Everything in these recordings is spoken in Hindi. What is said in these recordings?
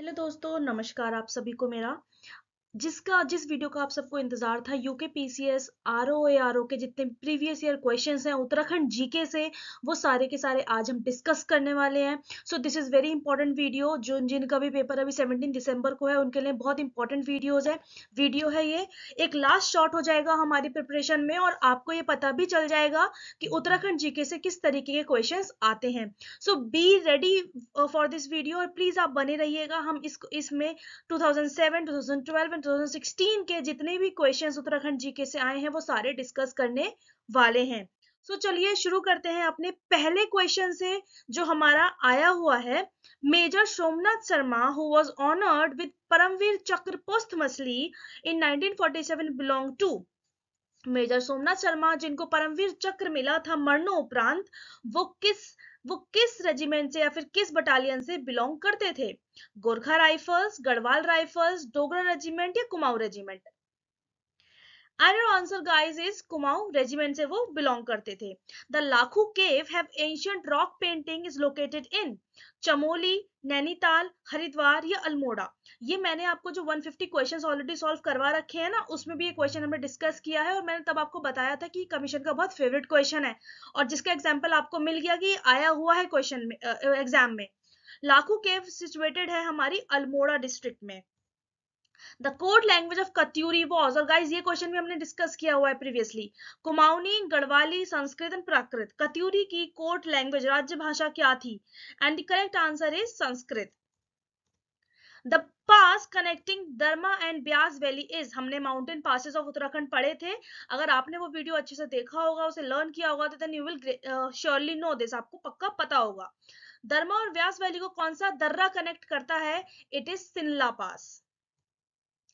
हेलो दोस्तों नमस्कार आप सभी को मेरा जिसका जिस वीडियो का आप सबको इंतजार था यूके पीसीएस आरओ आरओ के जितने प्रीवियस ईयर क्वेश्चंस हैं उत्तराखंड जीके से वो सारे के सारे आज हम डिस्कस करने वाले हैं so this is very important video जो जिनका भी पेपर अभी 17 दिसंबर को है उनके लिए बहुत इंपॉर्टेंट वीडियोज है वीडियो है ये एक लास्ट शॉर्ट हो जाएगा हमारी प्रिपरेशन में और आपको ये पता भी चल जाएगा कि उत्तराखंड जीके से किस तरीके के क्वेश्चन आते हैं so be ready for this video और प्लीज आप बने रहिएगा हम इसमें two thousand seven two thousand twelve 2016 के जितने भी क्वेश्चंस उत्तराखंड जीके से आए हैं वो सारे डिस्कस करने वाले हैं सो so, चलिए शुरू करते हैं अपने पहले क्वेश्चन से जो हमारा आया हुआ है major Somnath Sharma who was honoured with Paramvir Chakra posthumously in 1947 belong to major Somnath Sharma जिनको परमवीर चक्र मिला था मरणोपरांत वो किस वो किस रेजिमेंट से या फिर किस बटालियन से बिलोंग करते थे Gorkha rifles Garhwal rifles Dogra regiment या Kumaon regiment and answer guys is Kumaon regiment से वो बिलोंग करते थे the Lakhu cave have ancient rock painting is located in Chamoli Nainital Haridwar या अल्मोड़ा ये मैंने आपको जो 150 क्वेश्चंस ऑलरेडी सॉल्व करवा रखे हैं ना उसमें भी ये क्वेश्चन हमने डिस्कस किया है और मैंने तब आपको बताया था कि कमीशन का बहुत फेवरेट क्वेश्चन है और जिसका एग्जाम्पल आपको मिल गया कि आया हुआ है क्वेश्चन में एग्जाम में लाखू केव सिचुएटेड है हमारी अल्मोड़ा डिस्ट्रिक्ट में the code language of Katyuri was और गाइज ये क्वेश्चन भी हमने डिस्कस किया हुआ है प्रीवियसली कुमाऊनी गढ़वाली संस्कृत एंड प्राकृत कत्यूरी की कोर्ट लैंग्वेज राज्य भाषा क्या थी and the correct answer is Sanskrit the pass connecting Darma and Byans valley is हमने माउंटेन पासेस ऑफ उत्तराखंड पढ़े थे अगर आपने वो वीडियो अच्छे से देखा होगा उसे लर्न किया होगा तो then you will surely know this आपको पक्का पता होगा दरमा और व्यास वैली को कौन सा दर्रा कनेक्ट करता है it is Sinla pass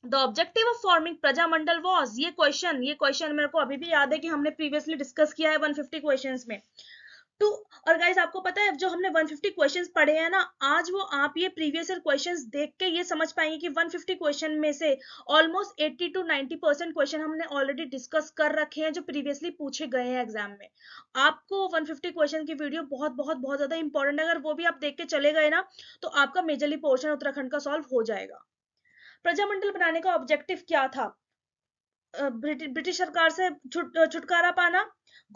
the objective of forming Prajamandal was ये क्वेश्चन ये क्वेश्चन मेरे को अभी भी याद है कि हमने प्रीवियसली डिस्कस किया है 150 क्वेश्चंस में टू तो, और गाइस आपको पता है जो हमने 150 क्वेश्चंस पढ़े हैं ना आज वो आप ये प्रीवियस ईयर क्वेश्चंस देख के ये समझ पाएंगे कि 150 क्वेश्चन में से ऑलमोस्ट 80 टू 90 परसेंट क्वेश्चन हमने ऑलरेडी डिस्कस कर रखे हैं जो प्रीवियसली पूछे गए हैं एग्जाम में आपको 150 क्वेश्चन की वीडियो बहुत बहुत बहुत ज्यादा इंपॉर्टेंट है अगर वो भी आप देख के चले गए ना तो आपका मेजरली पोर्शन उत्तराखंड का सॉल्व हो जाएगा प्रजामंडल बनाने का ऑब्जेक्टिव क्या था ब्रिटिश सरकार से छुटकारा पाना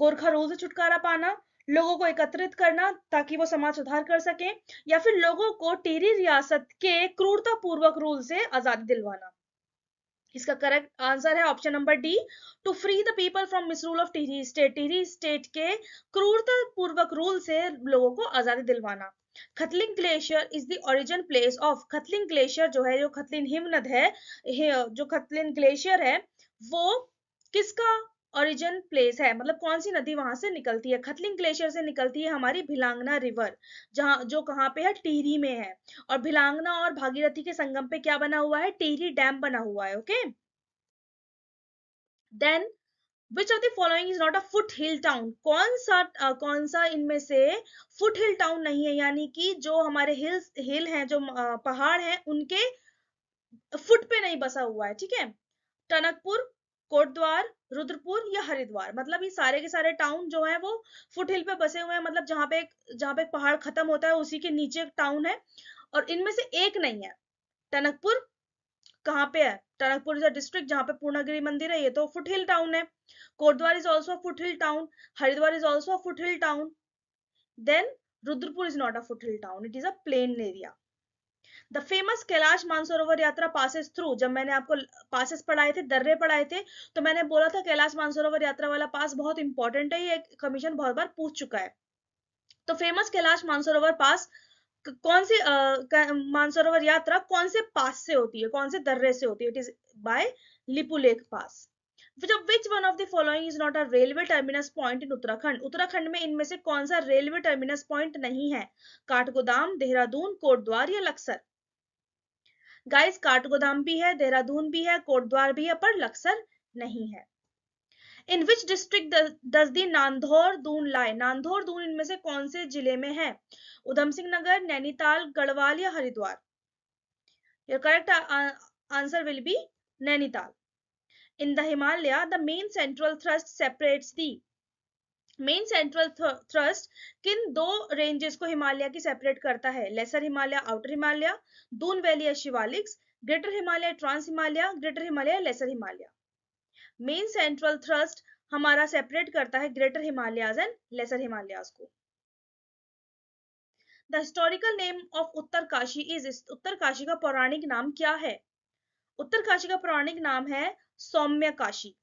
गोरखा रूल से छुटकारा पाना लोगों को एकत्रित करना ताकि वो समाज सुधार कर सके या फिर लोगों को टेरी रियासत के क्रूरतापूर्वक रूल से आजादी दिलवाना इसका करेक्ट आंसर है option number D to free the people from rule of Tehri state Tehri state के क्रूरता पूर्वक रूल से लोगों को आजादी दिलवाना Khatling glacier is the origin place of Khatling glacier जो है जो खतलिन हिमनद है जो खतलिन ग्लेशियर है वो किसका ओरिजिन प्लेस है मतलब कौन सी नदी वहां से निकलती है खतलिंग ग्लेशियर से निकलती है हमारी भिलांगना रिवर जहाँ जो कहाँ पे है टिहरी में है और भिलांगना और भागीरथी के संगम पे क्या बना हुआ है टिहरी डैम बना हुआ है okay then which of the following is not a foot hill town कौन सा आ, कौन सा इनमें से फुट हिल टाउन नहीं है यानी कि जो हमारे हिल्स हिल हैं जो पहाड़ हैं उनके फुट पे नहीं बसा हुआ है ठीक है टनकपुर कोटद्वार रुद्रपुर या हरिद्वार मतलब ये सारे के सारे टाउन जो है वो फुट हिल पे बसे हुए हैं मतलब जहाँ पे जहाँ पे पहाड़ खत्म होता है उसी के नीचे एक टाउन है और इनमें से एक नहीं है टनकपुर कहाँ पे है टनकपुर इज अ डिस्ट्रिक्ट जहाँ पे पूर्णागिरी मंदिर है ये तो फुट हिल टाउन है Kotdwar is also foot hill town Haridwar is also foot hill town then Rudrapur is not a foot hill town it is a plain area the famous Kailash Mansarovar Yatra passes through जब मैंने आपको पासेस पढ़ाए थे दर्रे पढ़ाए थे तो मैंने बोला था कैलाश मानसरोवर यात्रा वाला पास बहुत इंपॉर्टेंट है ये कमीशन बहुत बार पूछ चुका है तो फेमस कैलाश मानसरोवर पास कौन सी मानसरोवर यात्रा कौन से पास से होती है कौन से दर्रे से होती है it is by Lipulekh pass जब which one of the following is not a railway terminus point in Uttarakhand Uttarakhand में इनमें से कौन सा रेलवे टर्मिनस पॉइंट नहीं है काठगोदाम देहरादून कोटद्वार या लक्सर गाइस काठगोदाम भी है देहरादून भी है कोटद्वार भी है पर लक्सर नहीं है इन विच डिस्ट्रिक्ट दस दी नांदौर दून लाए नांदौर दून इनमें से कौन से जिले में है उधम सिंह नगर नैनीताल गढ़वाल या Haridwar your correct answer will be Nainital in the Himalaya the main central thrust separates the main central thrust किन दो रेंजेस को हिमालय की सेपरेट करता है lesser Himalaya outer Himalaya Doon valley या Shivaliks greater Himalaya trans Himalaya greater Himalaya lesser Himalaya main central thrust हमारा सेपरेट करता है greater Himalayas and lesser Himalayas को the historical name of Uttar Kashi is Uttar Kashi का पौराणिक नाम क्या है उत्तर काशी का पौराणिक नाम है Saumya Kashi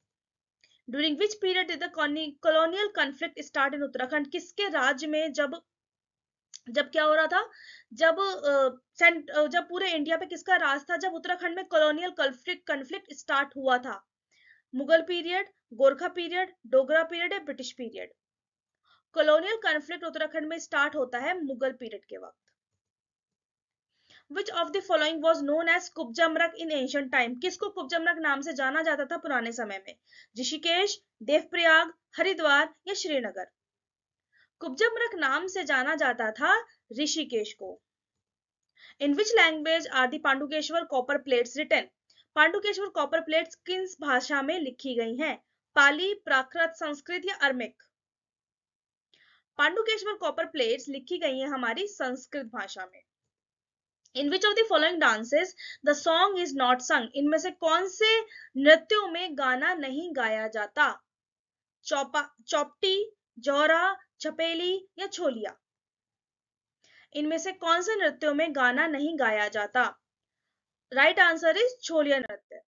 during which period did the colonial conflict start in Uttarakhand किसके राज्य में जब जब क्या हो रहा था जब सेंट uh, uh, जब पूरे इंडिया पे किसका राज था जब उत्तराखंड में कॉलोनियल कॉन्फ्लिक्ट कॉन्फ्लिक्ट स्टार्ट हुआ था Mughal period Gorkha period Dogra period या British period colonial conflict Uttarakhand में स्टार्ट होता है मुगल पीरियड के वक्त which of the following was known as Kubjamrak in ancient time किसको कुब्जमरक नाम से जाना जाता था पुराने समय में ऋषिकेश देवप्रयाग हरिद्वार या श्रीनगर कुब्जमरक नाम से जाना जाता था ऋषिकेश को in which language are the Pandukeshwar copper plates written Pandukeshwar copper plates किन भाषा में लिखी गई हैं पाली प्राकृत संस्कृत या अर्मिक पांडुकेश्वर कॉपर प्लेट्स लिखी गई हैं हमारी संस्कृत भाषा में in which of the following dances the song is not sung इनमें से कौन से नृत्यों में गाना नहीं गाया जाता चौपा चौपटी जोरा छपेली या छोलिया इनमें से कौन से नृत्यों में गाना नहीं गाया जाता राइट आंसर इज छोलिया नृत्य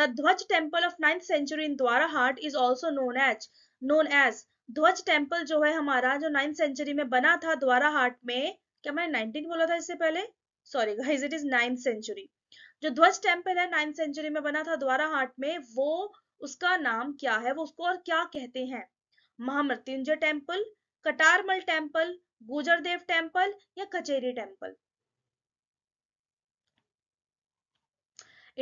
the Dhwaj temple of ninth century in Dwarahat is also known as known as Dhwaj temple जो है हमारा जो नाइन्थ सेंचुरी में बना था द्वारा द्वाराहाट में क्या मैंने नाइनटीन बोला था इससे पहले sorry guys it is ninth century जो ध्वज टेम्पल है नाइन्थ सेंचुरी में बना था द्वारा हाट में वो उसका नाम क्या है वो उसको और क्या कहते हैं Mahamrityunjay temple Katarmal temple Gujardev temple या Kacheri temple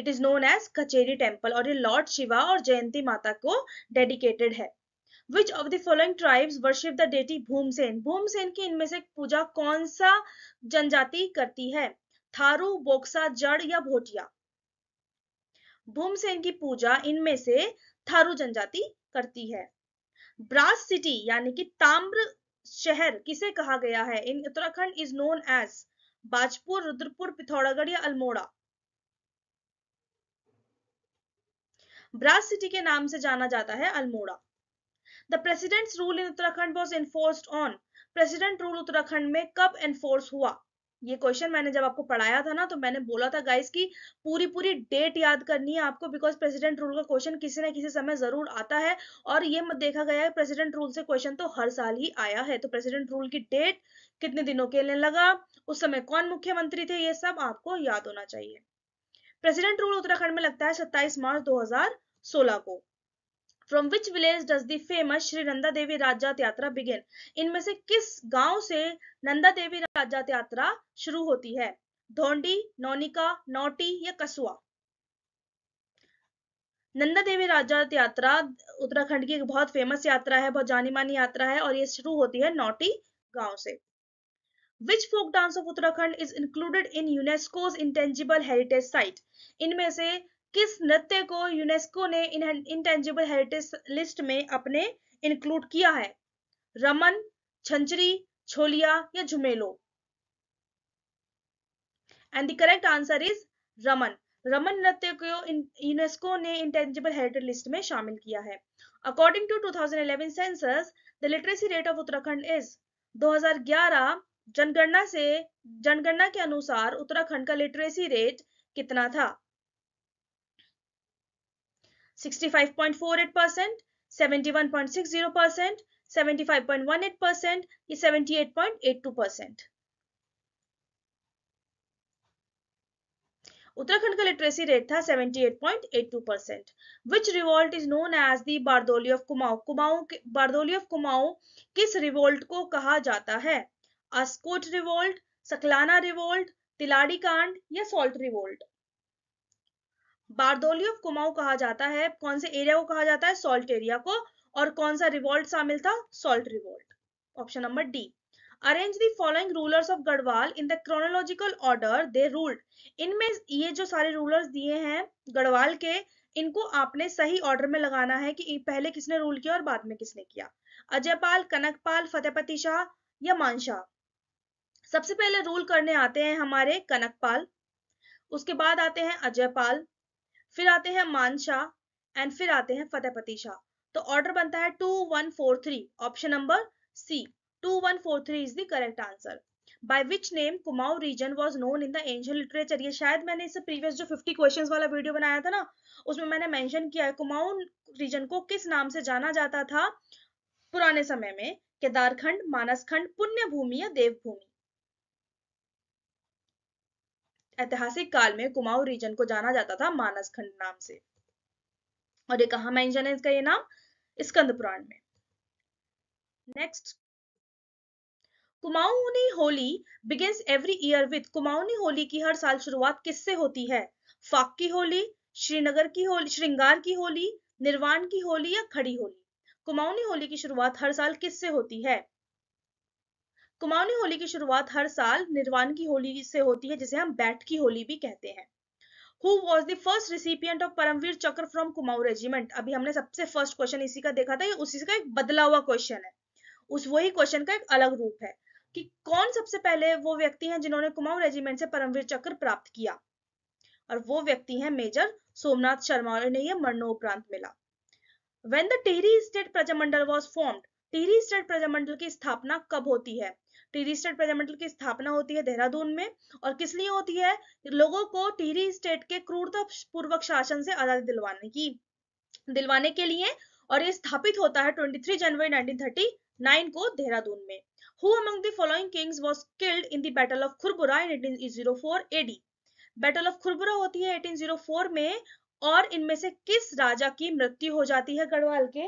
it is known as Kacheri temple और ये लॉर्ड शिवा और जयंती माता को डेडिकेटेड है which of the following tribes worship the deity Bhumsen Bhumsen की इनमें से पूजा कौन सा जनजाति करती है थारू बोक्सा जड़ या भोटिया भूमसेन की पूजा इनमें से थारू जनजाति करती है ब्रास सिटी यानी कि ताम्र शहर किसे कहा गया है in Uttarakhand is known as Bajpur Rudrapur Pithoragarh या अल्मोड़ा ब्रास सिटी के नाम से जाना जाता है Almora The president's rule in Uttarakhand was enforced on. President rule Uttarakhand में कब enforce हुआ ये क्वेश्चन मैंने जब आपको पढ़ाया था ना तो मैंने बोला था गाइस कि पूरी पूरी डेट याद करनी है आपको बिकॉज प्रेसिडेंट रूल का क्वेश्चन किसी ना किसी समय जरूर आता है और ये मत देखा गया है प्रेसिडेंट रूल से क्वेश्चन तो हर साल ही आया है तो प्रेसिडेंट रूल की डेट कितने दिनों के लिए लगा उस समय कौन मुख्यमंत्री थे ये सब आपको याद होना चाहिए प्रेसिडेंट रूल उत्तराखंड में लगता है सत्ताईस मार्च दो को from which village does the famous Shri Nanda Devi Rajjat Yatra begin इनमें से किस गांव से नंदा देवी राजात यात्रा शुरू होती है धोंडी नौनिका नौटी या कसुआ नंदा देवी राजात यात्रा उत्तराखंड की एक बहुत फेमस यात्रा है बहुत जानी मानी यात्रा है और ये शुरू होती है नौटी गांव से which folk dance of Uttarakhand is included in UNESCO's intangible heritage site इनमें से किस नृत्य को यूनेस्को ने इंटेंजिबल हेरिटेज लिस्ट में अपने इंक्लूड किया है रमन छंचरी छोलिया या Jhumelo and the correct answer is Ramman Ramman नृत्य को यूनेस्को ने इंटेंजिबल हेरिटेज लिस्ट में शामिल किया है according to 2011 census the literacy rate of Uttarakhand is 2011 जनगणना से जनगणना के अनुसार उत्तराखंड का लिटरेसी रेट कितना था 65.48 परसेंट 71.60 परसेंट 75.18 परसेंट या 78.82 परसेंट उत्तराखंड का लिटरेसी रेट था 78.82 percent which revolt is known as the Bardoli of Kumaon Kumaon Bardoli of Kumaon किस रिवोल्ट को कहा जाता है अस्कोट रिवोल्ट सकलाना रिवोल्ट तिलाड़ी कांड या salt revolt Bardoli of Kumaon कहा जाता है कौन से एरिया को कहा जाता है सॉल्ट एरिया को और कौन सा रिवॉल्ट शामिल था salt revolt option number D arrange the following rulers of Garhwal in the chronological order they ruled इनमें ये जो सारे रूलर्स दिए हैं गढ़वाल के इनको आपने सही ऑर्डर में लगाना है कि पहले किसने रूल किया और बाद में किसने किया अजयपाल कनकपाल फतेहपति शाह या मानशाह सबसे पहले रूल करने आते हैं हमारे कनकपाल उसके बाद आते हैं अजयपाल फिर आते हैं मानशाह एंड फिर आते हैं फतेहपति शाह तो ऑर्डर बनता है two one four three option number C two one four three is the correct answer By which name Kumaon region was known in the ancient literature? ये शायद मैंने इससे previous जो 50 questions वाला video बनाया था ना उसमें मैंने mention किया है कुमाऊं region को किस नाम से जाना जाता था पुराने समय में केदारखंड मानसखंड पुण्य भूमि या देवभूमि ऐतिहासिक काल में कुमाऊं रीजन को जाना जाता था मानस खंड नाम से और ये कहा मेंशन है इसका ये नाम स्कंद पुराण में next Kumaoni Holi begins every year with Kumaoni Holi की हर साल शुरुआत किससे होती है फाक की होली श्रीनगर की होली श्रृंगार की होली निर्वाण की होली या खड़ी होली कुमाऊनी होली की शुरुआत हर साल किससे होती है कुमाऊनी होली की शुरुआत हर साल निर्वाण की होली से होती है जिसे हम बैट की होली भी कहते हैं who was the first recipient of Paramvir Chakra from Kumaon regiment अभी हमने सबसे फर्स्ट क्वेश्चन इसी का देखा था ये उसी का एक बदला हुआ क्वेश्चन है उस वही क्वेश्चन का एक अलग रूप है कि कौन सबसे पहले वो व्यक्ति हैं जिन्होंने कुमाऊं रेजिमेंट से परमवीर चक्र प्राप्त किया और वो व्यक्ति हैं मेजर सोमनाथ शर्मा उन्हें यह मरणोपरांत मिला when the Tehri state Prajamandal was formed Tehri state Prajamandal की स्थापना कब होती है टिहरी स्टेट प्रजामंडल की स्थापना होती है देहरादून में और किस लिए होती है लोगों को टिहरी स्टेट के क्रूरता पूर्वक शासन से आजादी दिलवाने की दिलवाने के लिए और ये स्थापित होता है 23 जनवरी 1939 को देहरादून में Who among the following kings was killed in the Battle of Khurbura in 1804 AD battle of Khurbura होती है 1804 में और इनमें से किस राजा की मृत्यु हो जाती है गढ़वाल के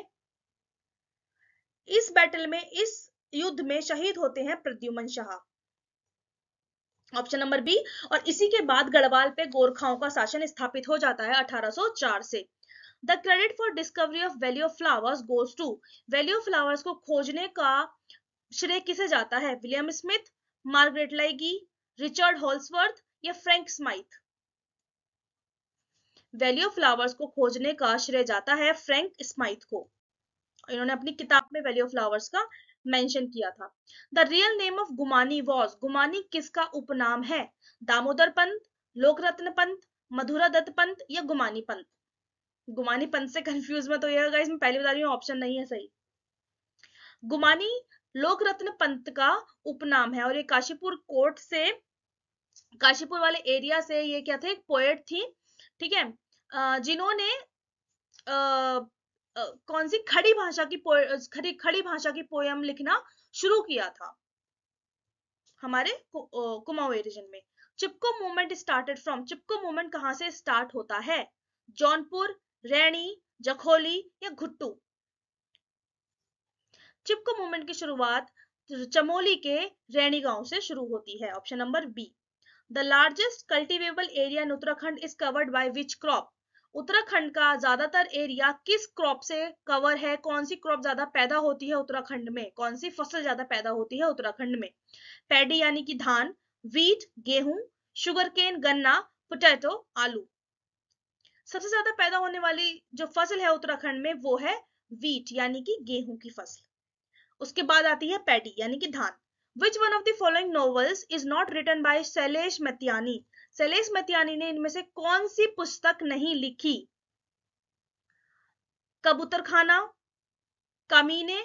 इस बैटल में इस युद्ध में शहीद होते हैं Pradyuman Shah option number B और इसी के बाद गढ़वाल पे गोरखाओं का शासन स्थापित हो जाता है 1804 से the credit for discovery of valley of flowers goes to valley of flowers को खोजने का श्रेय किसे जाता है William Smith Margaret Legge Richard Holdsworth या Frank Smythe valley of flowers को खोजने का श्रेय जाता है फ्रैंक स्माइथ को इन्होंने अपनी किताब में वैली ऑफ फ्लावर्स का मेंशन किया था the real name of Gumani was Gumani किसका उपनाम है दामोदर पंत लोकरत्न पंत मधुरा दत्त पंत या गुमानी पंत गुमानी पंत से कंफ्यूज मत होइएगा इसमें पहले बता रही हूँ ऑप्शन नहीं है सही गुमानी लोकरत्न पंत का उपनाम है और ये काशीपुर कोर्ट से काशीपुर वाले एरिया से ये क्या थे एक पोएट थी ठीक है जिन्होंने अः कौन सी खड़ी भाषा की खड़ी खड़ी भाषा की पोयम लिखना शुरू किया था हमारे कुमाऊ रीजन में Chipko movement started from Chipko movement कहां से स्टार्ट होता है जौनपुर रैणी जखोली या घुट्टू चिपको मूवमेंट की शुरुआत चमोली के रैणी गांव से शुरू होती है option number B the largest cultivable area in Uttarakhand is covered by which crop Uttarakhand का ज्यादातर एरिया किस क्रॉप से कवर है कौन सी क्रॉप ज्यादा पैदा होती है उत्तराखंड में कौन सी फसल ज्यादा पैदा होती है उत्तराखंड में पैडी यानी कि धान वीट गेहूं शुगरकेन गन्ना पोटैटो आलू सबसे ज्यादा पैदा होने वाली जो फसल है उत्तराखंड में वो है वीट यानी कि गेहूं की फसल उसके बाद आती है पैडी यानी कि धान which one of the following is not written by Shailesh Matiyani Shailesh Matiyani ने इनमें से कौन सी पुस्तक नहीं लिखी कबूतर खाना कमीने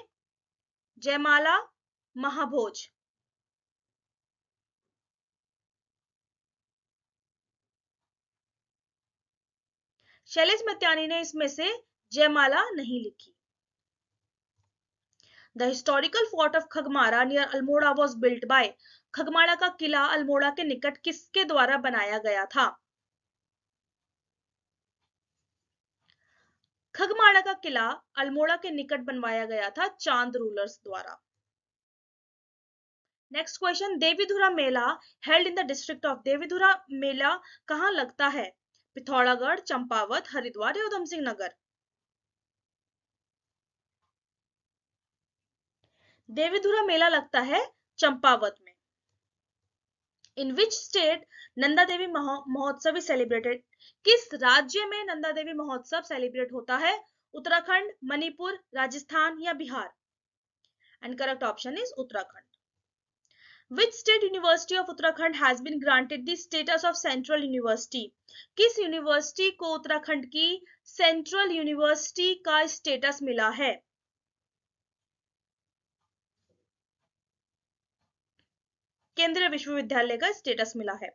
जयमाला महाभोज शैलेश मत्यानी ने इसमें से जयमाला नहीं लिखी The historical fort of Khagmara near Almora was built by खगमाड़ा का किला अल्मोड़ा के निकट किसके द्वारा बनाया गया था खगमाड़ा का किला अल्मोड़ा के निकट बनवाया गया था चांद रूलर्स द्वारा next question Devidhura Mela held in the district of Devidhura Mela कहाँ लगता है पिथौरागढ़ चंपावत हरिद्वार या उधम नगर देवीधुरा मेला लगता है चंपावत में इन विच स्टेट नंदा देवी महोत्सव सेलिब्रेटेड किस राज्य में नंदा देवी महोत्सव सेलिब्रेट होता है उत्तराखंड मणिपुर राजस्थान या Bihar and correct option is Uttarakhand which state university of Uttarakhand has been granted the status of central university? किस यूनिवर्सिटी को उत्तराखंड की सेंट्रल यूनिवर्सिटी का स्टेटस मिला है केंद्रीय विश्वविद्यालय का स्टेटस मिला है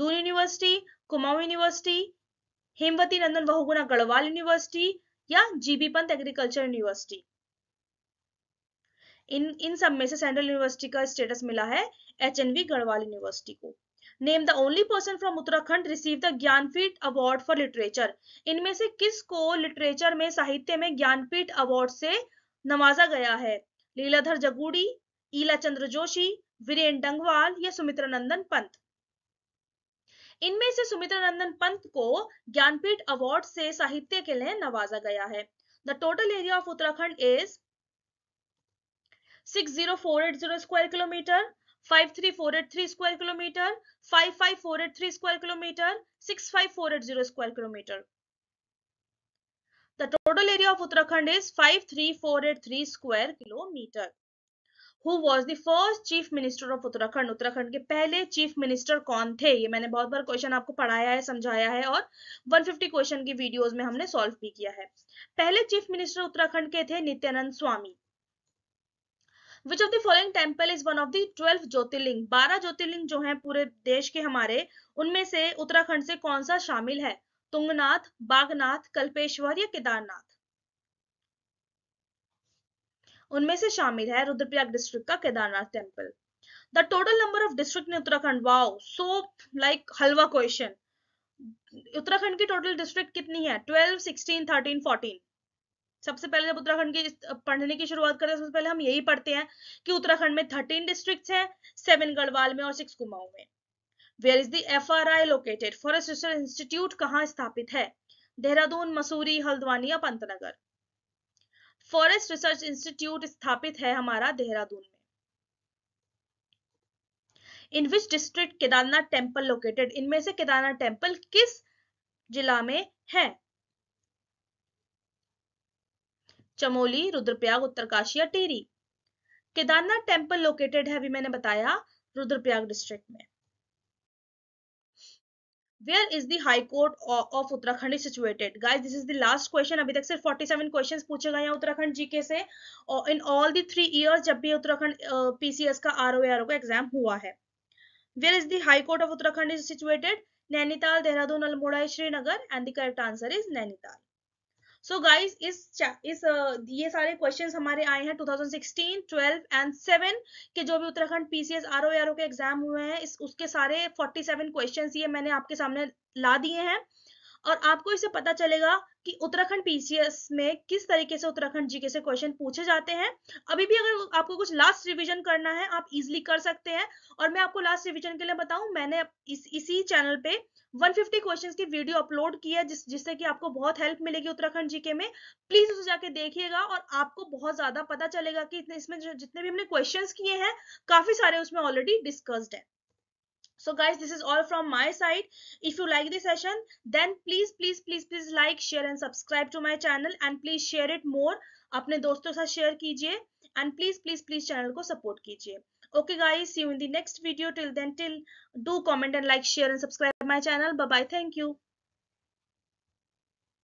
Doon university Kumaon university Hemwati Nandan Bahuguna Garhwal university या जीबी पंत एग्रीकल्चर यूनिवर्सिटी इन इन सब में से सेंट्रल यूनिवर्सिटी का स्टेटस मिला है एच एनवी गढ़वाल यूनिवर्सिटी को name the only person from Uttarakhand receive the Jnanpith award for literature इनमें से किस को लिटरेचर में साहित्य में ज्ञानपीठ अवार्ड से नवाजा गया है लीलाधर जगूड़ी ईला चंद्र जोशी वीरेन डंगवाल या सुमित्रा नंदन पंत इनमें से सुमित्रा नंदन पंत को ज्ञानपीठ अवार्ड से साहित्य के लिए नवाजा गया है the total area of Uttarakhand is 60480 square kilometre 53483 square kilometre 55483 square kilometre 65480 square kilometre the total area of Uttarakhand is 53483 square kilometre who was the first chief minister of Uttarakhand Uttarakhand के पहले चीफ मिनिस्टर कौन थे ये मैंने बहुत बार क्वेश्चन आपको पढ़ाया है समझाया है और 150 क्वेश्चन की वीडियोस में हमने सॉल्व भी किया है पहले चीफ मिनिस्टर उत्तराखंड के थे Nityanand Swami which of the following temple is one of the twelve jyotirlinga बारह ज्योतिर्लिंग जो है पूरे देश के हमारे उनमें से उत्तराखंड से कौन सा शामिल है तुंगनाथ बागनाथ कल्पेश्वर या केदारनाथ उनमें से शामिल है रुद्रप्रयाग डिस्ट्रिक्ट का Kedarnath temple the total number of district in Uttarakhand wow so like halwa question Uttarakhand की टोटल डिस्ट्रिक्ट कितनी है ट्वेल्व सिक्सटीन थर्टीन फोर्टीन सबसे पहले जब उत्तराखंड की पढ़ने की शुरुआत करते हैं सबसे पहले हम यही पढ़ते हैं कि उत्तराखंड में थर्टीन डिस्ट्रिक्ट हैं सेवन गढ़वाल में और सिक्स कुमाऊं में where is the F R I located forest research institute कहाँ स्थापित है देहरादून मसूरी हल्द्वानी या पंतनगर फॉरेस्ट रिसर्च इंस्टीट्यूट स्थापित है हमारा देहरादून में in which district Kedarnath temple located इनमें से केदारनाथ टेम्पल किस जिला में है चमोली रुद्रप्रयाग उत्तरकाशी या टेरी केदारनाथ टेम्पल लोकेटेड है अभी मैंने बताया रुद्रप्रयाग डिस्ट्रिक्ट में where is the high court of Uttarakhand is situated guys this is the last question अभी तक सिर्फ 47 क्वेश्चन पूछे गए हैं उत्तराखंड जीके से और in all the three years जब भी उत्तराखंड पीसीएस का आर ओ आर का एग्जाम हुआ है where is the high court of Uttarakhand is situated Nainital Dehradun Almora Srinagar and the correct answer is Nainital so guys इस इस ये सारे क्वेश्चन हमारे आए हैं 2016, 12 एंड 7 के जो भी उत्तराखंड पीसीएस आर ओ के एग्जाम हुए हैं इस उसके सारे 47 क्वेश्चन ये मैंने आपके सामने ला दिए हैं और आपको इससे पता चलेगा कि उत्तराखंड पीसीएस में किस तरीके से उत्तराखंड जीके से क्वेश्चन पूछे जाते हैं अभी भी अगर आपको कुछ लास्ट रिवीजन करना है आप इजीली कर सकते हैं और मैं आपको लास्ट रिवीजन के लिए बताऊं मैंने इस इसी चैनल पे 150 क्वेश्चंस की वीडियो अपलोड की है जिस जिससे कि आपको बहुत हेल्प मिलेगी उत्तराखंड जीके में प्लीज उसे जाके देखिएगा और आपको बहुत ज्यादा पता चलेगा कि इतने इसमें जितने भी हमने क्वेश्चंस किए हैं काफी सारे उसमें ऑलरेडी डिस्कस्ड है so guys this is all from my side if you like this session then please please please please like share and subscribe to my channel and please share it more अपने दोस्तों के साथ शेयर कीजिए and please please please channel को सपोर्ट कीजिए okay guys see you in the next video till then till do comment and like share and subscribe my channel bye bye thank you